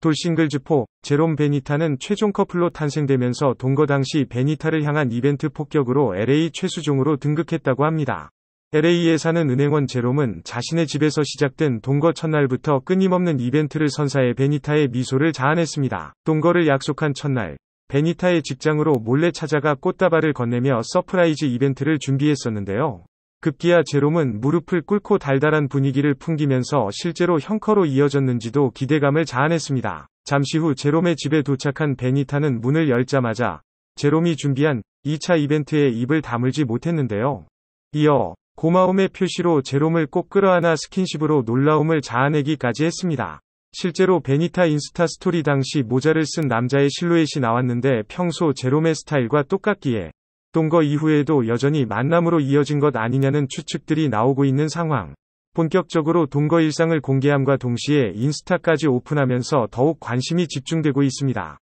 돌싱글즈포, 제롬 베니타는 최종 커플로 탄생되면서 동거 당시 베니타를 향한 이벤트 폭격으로 LA 최수종으로 등극했다고 합니다. LA에 사는 은행원 제롬은 자신의 집에서 시작된 동거 첫날부터 끊임없는 이벤트를 선사해 베니타의 미소를 자아냈습니다. 동거를 약속한 첫날, 베니타의 직장으로 몰래 찾아가 꽃다발을 건네며 서프라이즈 이벤트를 준비했었는데요. 급기야 제롬은 무릎을 꿇고 달달한 분위기를 풍기면서 실제로 형커로 이어졌는지도 기대감을 자아냈습니다. 잠시 후 제롬의 집에 도착한 베니타는 문을 열자마자 제롬이 준비한 2차 이벤트에 입을 다물지 못했는데요. 이어 고마움의 표시로 제롬을 꼭 끌어안아 스킨십으로 놀라움을 자아내기까지 했습니다. 실제로 베니타 인스타 스토리 당시 모자를 쓴 남자의 실루엣이 나왔는데 평소 제롬의 스타일과 똑같기에 동거 이후에도 여전히 만남으로 이어진 것 아니냐는 추측들이 나오고 있는 상황. 본격적으로 동거 일상을 공개함과 동시에 인스타까지 오픈하면서 더욱 관심이 집중되고 있습니다.